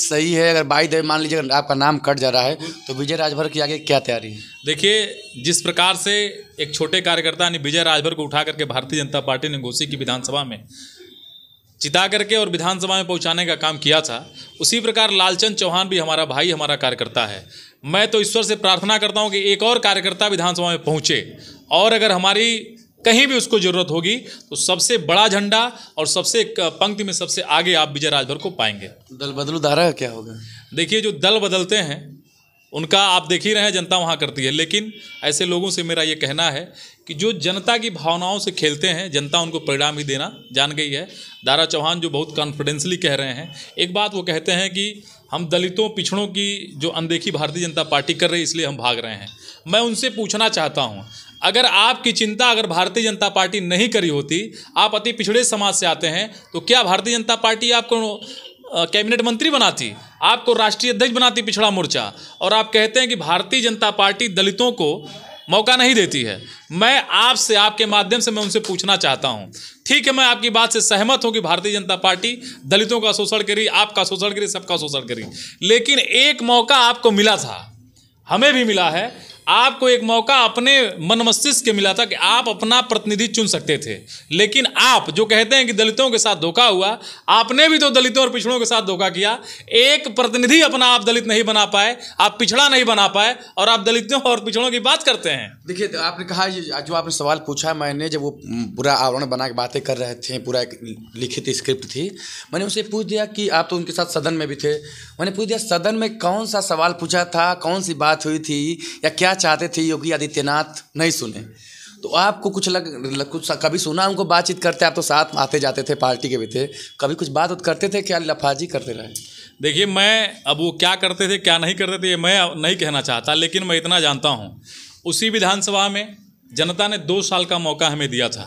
सही है अगर बाई देव मान लीजिए आपका नाम कट जा रहा है तो विजय राजभर की आगे क्या तैयारी है देखिए जिस प्रकार से एक छोटे कार्यकर्ता यानी विजय राजभर को उठा करके भारतीय जनता पार्टी ने घोसी की विधानसभा में चिता करके और विधानसभा में पहुंचाने का काम किया था उसी प्रकार लालचंद चौहान भी हमारा भाई हमारा कार्यकर्ता है मैं तो ईश्वर से प्रार्थना करता हूँ कि एक और कार्यकर्ता विधानसभा में पहुँचे और अगर हमारी कहीं भी उसको ज़रूरत होगी तो सबसे बड़ा झंडा और सबसे पंक्ति में सबसे आगे आप विजय राजभर को पाएंगे दल बदलू धारा क्या होगा देखिए जो दल बदलते हैं उनका आप देख ही रहे हैं जनता वहाँ करती है लेकिन ऐसे लोगों से मेरा ये कहना है कि जो जनता की भावनाओं से खेलते हैं जनता उनको परिणाम ही देना जान गई है दारा चौहान जो बहुत कॉन्फिडेंसली कह रहे हैं एक बात वो कहते हैं कि हम दलितों पिछड़ों की जो अनदेखी भारतीय जनता पार्टी कर रही है इसलिए हम भाग रहे हैं मैं उनसे पूछना चाहता हूँ अगर आपकी चिंता अगर भारतीय जनता पार्टी नहीं करी होती आप अति पिछड़े समाज से आते हैं तो क्या भारतीय जनता पार्टी आपको कैबिनेट मंत्री बनाती आपको राष्ट्रीय अध्यक्ष बनाती पिछड़ा मोर्चा और आप कहते हैं कि भारतीय जनता पार्टी दलितों को मौका नहीं देती है मैं आपसे आपके माध्यम से मैं उनसे पूछना चाहता हूं ठीक है मैं आपकी बात से सहमत हूं कि भारतीय जनता पार्टी दलितों का शोषण करी आपका शोषण करी सबका शोषण करी लेकिन एक मौका आपको मिला था हमें भी मिला है आपको एक मौका अपने मन मस्तिष्क के मिला था कि आप अपना प्रतिनिधि चुन सकते थे लेकिन आप जो कहते हैं कि दलितों के साथ धोखा हुआ आपने भी तो दलितों और पिछड़ों के साथ धोखा किया एक प्रतिनिधि अपना आप दलित नहीं बना पाए आप पिछड़ा नहीं बना पाए और आप दलितों और पिछड़ों की बात करते हैं देखिए तो आपने कहा जो आपने सवाल पूछा मैंने जब वो पूरा आवरण बना के बातें कर रहे थे पूरा एक लिखित स्क्रिप्ट थी मैंने उनसे पूछ दिया कि आप तो उनके साथ सदन में भी थे मैंने पूछ दिया सदन में कौन सा सवाल पूछा था कौन सी बात हुई थी या क्या चाहते थे योगी आदित्यनाथ नहीं सुने तो आपको कुछ लग, लग कुछ कभी सुना उनको बातचीत करते आप तो साथ आते जाते थे पार्टी के भी थे कभी कुछ बात करते थे क्या लफाजी करते रहे देखिए मैं अब वो क्या करते थे क्या नहीं करते थे मैं नहीं कहना चाहता लेकिन मैं इतना जानता हूँ उसी विधानसभा में जनता ने दो साल का मौका हमें दिया था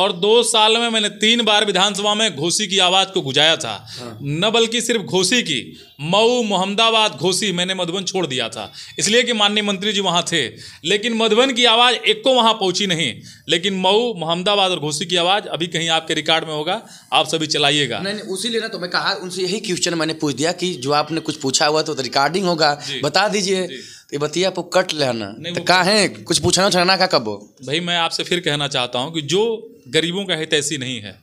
और दो साल में मैंने तीन बार विधानसभा में घोसी की आवाज़ को गुजाया था हाँ। न बल्कि सिर्फ घोसी की मऊ मोहम्मदाबाद घोसी मैंने मधुबन छोड़ दिया था इसलिए कि माननीय मंत्री जी वहाँ थे लेकिन मधुबन की आवाज़ एक को वहाँ पहुँची नहीं लेकिन मऊ मोहम्मदाबाद और घोसी की आवाज़ अभी कहीं आपके रिकॉर्ड में होगा आप सभी चलाइएगा नहीं नहीं उसी लेना तो मैं कहा उनसे यही क्वेश्चन मैंने पूछ दिया कि जो आपने कुछ पूछा हुआ तो, तो रिकॉर्डिंग होगा बता दीजिए तो ये बतिया आपको कट लेना तो कहा है कुछ पूछना उछाना का कब भाई मैं आपसे फिर कहना चाहता हूँ कि जो गरीबों का हित ऐसी नहीं है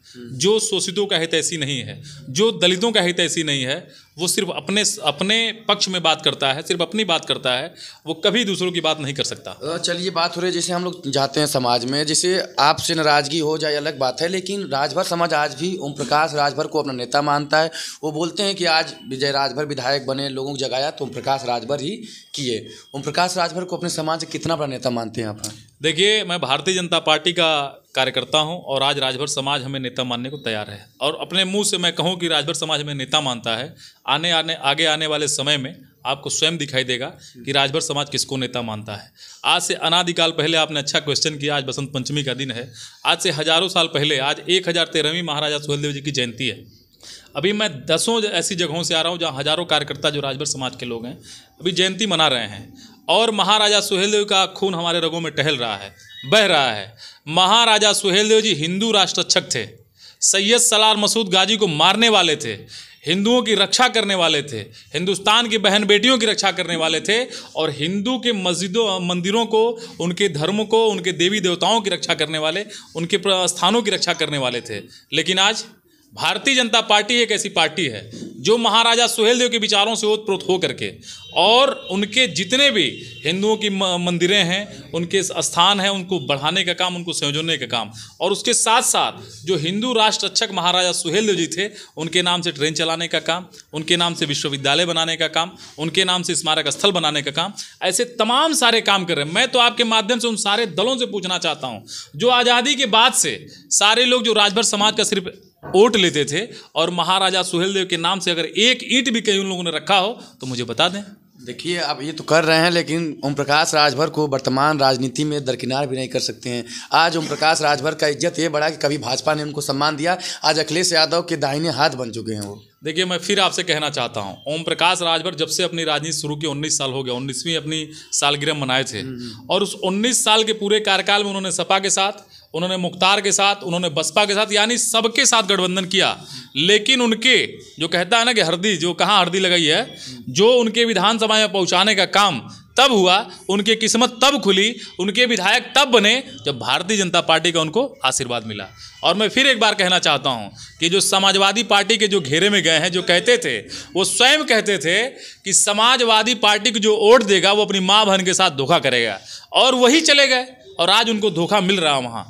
जो शोषितों का हित ऐसी नहीं है जो दलितों का हित ऐसी नहीं है वो सिर्फ अपने अपने पक्ष में बात करता है सिर्फ अपनी बात करता है वो कभी दूसरों की बात नहीं कर सकता चलिए बात हो रही है जैसे हम लोग जाते हैं समाज में जैसे आपसे नाराज़गी हो जाए अलग बात है लेकिन राजभर समाज आज भी ओम प्रकाश राजभर को अपना नेता मानता है वो बोलते हैं कि आज विजय राजभर विधायक बने लोगों को जगाया तो ओम प्रकाश राजभर ही किए ओम प्रकाश राजभर को अपने समाज कितना बड़ा नेता मानते हैं आप देखिए मैं भारतीय जनता पार्टी का कार्यकर्ता हूं और आज राजभर समाज हमें नेता मानने को तैयार है और अपने मुंह से मैं कहूं कि राजभर समाज हमें नेता मानता है आने आने आगे आने वाले समय में आपको स्वयं दिखाई देगा कि राजभर समाज किसको नेता मानता है आज से अनादिकाल पहले आपने अच्छा क्वेश्चन किया आज बसंत पंचमी का दिन है आज से हजारों साल पहले आज एक हज़ार तेरहवीं महाराजा सुहेलदेव जी की जयंती है अभी मैं दसों ऐसी जगहों से आ रहा हूँ जहाँ हजारों कार्यकर्ता जो राजभर समाज के लोग हैं अभी जयंती मना रहे हैं और महाराजा सुहेलदेव का खून हमारे रगों में टहल रहा है बह रहा है महाराजा सुहेलदेव जी हिंदू राष्ट्र थे सैयद सलार मसूद गाजी को मारने वाले थे हिंदुओं की रक्षा करने वाले थे हिंदुस्तान की बहन बेटियों की रक्षा करने वाले थे और हिंदू के मस्जिदों मंदिरों को उनके धर्म को उनके देवी देवताओं की रक्षा करने वाले उनके स्थानों की रक्षा करने वाले थे लेकिन आज भारतीय जनता पार्टी एक ऐसी पार्टी है जो महाराजा सुहेलदेव के विचारों से ओतप्रोत होकर के और उनके जितने भी हिंदुओं की मंदिरें हैं उनके स्थान हैं उनको बढ़ाने का काम उनको संयोजने का काम और उसके साथ साथ जो हिंदू राष्ट्र रक्षक महाराजा सुहेलदेव जी थे उनके नाम से ट्रेन चलाने का काम उनके नाम से विश्वविद्यालय बनाने का काम उनके नाम से स्मारक स्थल बनाने का काम ऐसे तमाम सारे काम कर रहे हैं मैं तो आपके माध्यम से उन सारे दलों से पूछना चाहता हूँ जो आज़ादी के बाद से सारे लोग जो राजभर समाज का सिर्फ ओट लेते थे और महाराजा सुहेलदेव के नाम से अगर एक ईट भी कहीं उन लोगों ने रखा हो तो मुझे बता दें देखिए आप ये तो कर रहे हैं लेकिन ओम प्रकाश राजभर को वर्तमान राजनीति में दरकिनार भी नहीं कर सकते हैं आज ओम प्रकाश राजभर का इज्जत ये बड़ा कि कभी भाजपा ने उनको सम्मान दिया आज अखिलेश यादव के दाहिने हाथ बन चुके हैं वो देखिए मैं फिर आपसे कहना चाहता हूँ ओम प्रकाश राजभर जब से अपनी राजनीति शुरू की उन्नीस साल हो गया उन्नीसवीं अपनी सालगिरह मनाए थे हम्म। और उस उन्नीस साल के पूरे कार्यकाल में उन्होंने सपा के साथ उन्होंने मुख्तार के साथ उन्होंने बसपा के साथ यानी सबके साथ गठबंधन किया लेकिन उनके जो कहता है ना कि हरदी जो कहाँ हरदी लगाई है जो उनके विधानसभा में पहुँचाने का काम तब हुआ उनकी किस्मत तब खुली उनके विधायक तब बने जब भारतीय जनता पार्टी का उनको आशीर्वाद मिला और मैं फिर एक बार कहना चाहता हूँ कि जो समाजवादी पार्टी के जो घेरे में गए हैं जो कहते थे वो स्वयं कहते थे कि समाजवादी पार्टी को जो वोट देगा वो अपनी माँ बहन के साथ धोखा करेगा और वही चले गए और आज उनको धोखा मिल रहा वहाँ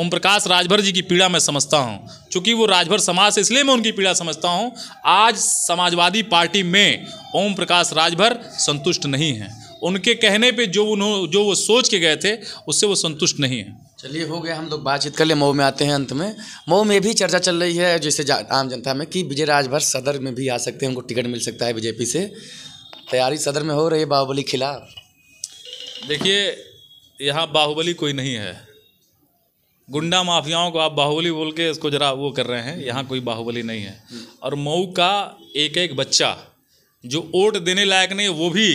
ओम प्रकाश राजभर जी की पीड़ा मैं समझता हूँ चूँकि वो राजभर समाज से इसलिए मैं उनकी पीड़ा समझता हूँ आज समाजवादी पार्टी में ओम प्रकाश राजभर संतुष्ट नहीं हैं उनके कहने पे जो उन्होंने जो वो सोच के गए थे उससे वो संतुष्ट नहीं है चलिए हो गया हम लोग बातचीत कर ले मऊ में आते हैं अंत में मऊ में भी चर्चा चल रही है जैसे आम जनता में कि विजय राजभर सदर में भी आ सकते हैं उनको टिकट मिल सकता है बीजेपी से तैयारी सदर में हो रही है बाहुबली खिलाफ देखिए यहाँ बाहुबली कोई नहीं है गुंडा माफियाओं को आप बाहुबली बोल के इसको जरा वो कर रहे हैं यहाँ कोई बाहुबली नहीं है और मऊ का एक एक बच्चा जो वोट देने लायक नहीं वो भी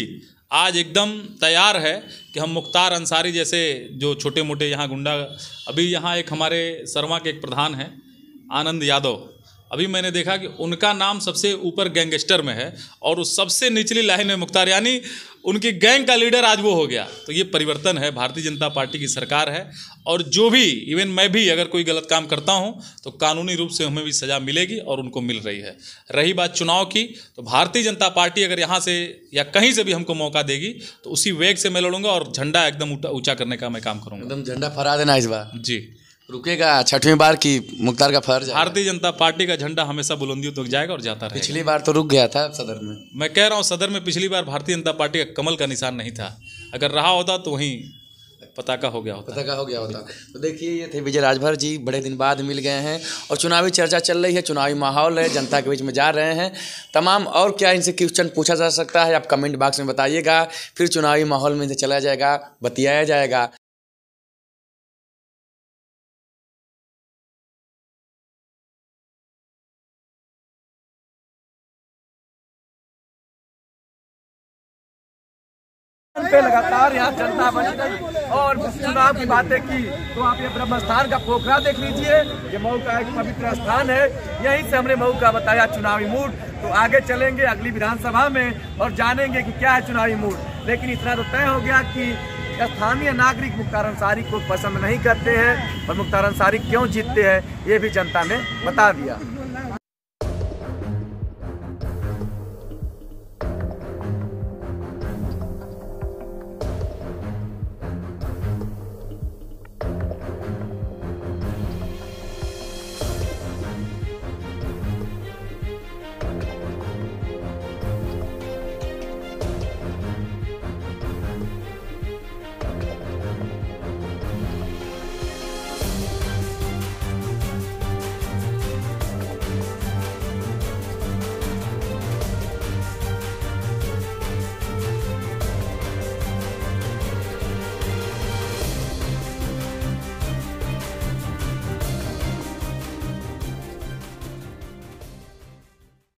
आज एकदम तैयार है कि हम मुख्तार अंसारी जैसे जो छोटे मोटे यहाँ गुंडा अभी यहाँ एक हमारे शर्मा के एक प्रधान हैं आनंद यादव अभी मैंने देखा कि उनका नाम सबसे ऊपर गैंगस्टर में है और उस सबसे निचली लाइन में मुख्तार यानी उनकी गैंग का लीडर आज वो हो गया तो ये परिवर्तन है भारतीय जनता पार्टी की सरकार है और जो भी इवन मैं भी अगर कोई गलत काम करता हूँ तो कानूनी रूप से हमें भी सज़ा मिलेगी और उनको मिल रही है रही बात चुनाव की तो भारतीय जनता पार्टी अगर यहाँ से या कहीं से भी हमको मौका देगी तो उसी वेग से मैं लड़ूंगा और झंडा एकदम ऊँचा करने का मैं काम करूँगा एकदम झंडा फहरा देना इस बार जी रुकेगा छठवीं बार की मुख्तार का फर्ज भारतीय जनता पार्टी का झंडा हमेशा बुलंदियों तक तो जाएगा और जाता रहेगा पिछली बार तो रुक गया था सदर में मैं कह रहा हूँ सदर में पिछली बार भारतीय जनता पार्टी का कमल का निशान नहीं था अगर रहा होता तो वहीं पताका हो गया होता पताका हो गया होता तो देखिए ये थे विजय राजभर जी बड़े दिन बाद मिल गए हैं और चुनावी चर्चा चल रही है चुनावी माहौल है जनता के बीच में जा रहे हैं तमाम और क्या इनसे क्वेश्चन पूछा जा सकता है आप कमेंट बॉक्स में बताइएगा फिर चुनावी माहौल में इनसे चला जाएगा बतियाया जाएगा पे लगातार यहाँ जनता बनी गई और चुनाव की बातें की तो आप ये ब्रह्म का पोखरा देख लीजिए ये मऊ का एक पवित्र स्थान है यहीं से हमने मऊ का बताया चुनावी मूड तो आगे चलेंगे अगली विधानसभा में और जानेंगे कि क्या है चुनावी मूड लेकिन इतना तो तय हो गया कि स्थानीय नागरिक मुख्तार अंसारी को पसंद नहीं करते हैं और मुख्तार अंसारी क्यों जीतते हैं ये भी जनता ने बता दिया